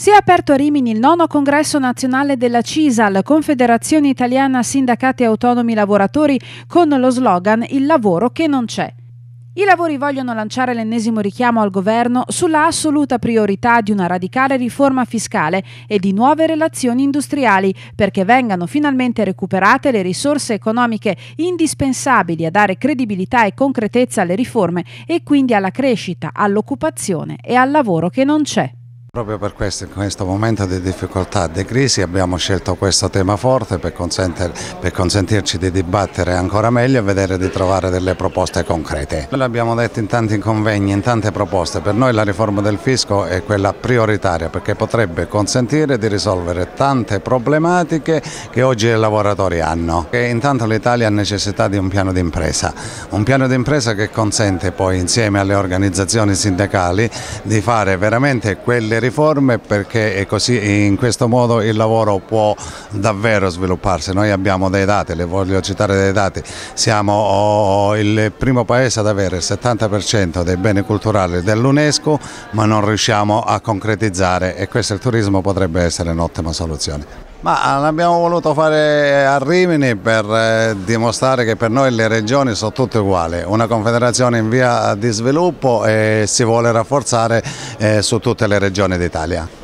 Si è aperto a Rimini il nono congresso nazionale della CISAL, Confederazione Italiana Sindacati Autonomi Lavoratori, con lo slogan Il lavoro che non c'è. I lavori vogliono lanciare l'ennesimo richiamo al governo sulla assoluta priorità di una radicale riforma fiscale e di nuove relazioni industriali perché vengano finalmente recuperate le risorse economiche indispensabili a dare credibilità e concretezza alle riforme e quindi alla crescita, all'occupazione e al lavoro che non c'è. Proprio per questo, in questo momento di difficoltà di crisi, abbiamo scelto questo tema forte per, consentir, per, consentirci di dibattere ancora meglio e vedere di trovare delle proposte concrete. l'abbiamo detto in tanti convegni, in tante proposte, per noi la riforma del fisco è quella prioritaria perché potrebbe consentire di risolvere tante problematiche che oggi i lavoratori hanno. E intanto l'Italia ha necessità di un piano d'impresa, un piano d'impresa che consente poi insieme alle organizzazioni sindacali di fare veramente quelle riforme perché così in questo modo il lavoro può davvero svilupparsi. Noi abbiamo dei dati, le voglio citare dei dati, siamo oh, oh, il primo paese ad avere il 70% dei beni culturali dell'UNESCO ma non riusciamo a concretizzare e questo il turismo potrebbe essere un'ottima soluzione. Ma l'abbiamo voluto fare a Rimini per eh, dimostrare che per noi le regioni sono tutte uguali, una confederazione in via di sviluppo e si vuole rafforzare eh, su tutte le regioni d'Italia.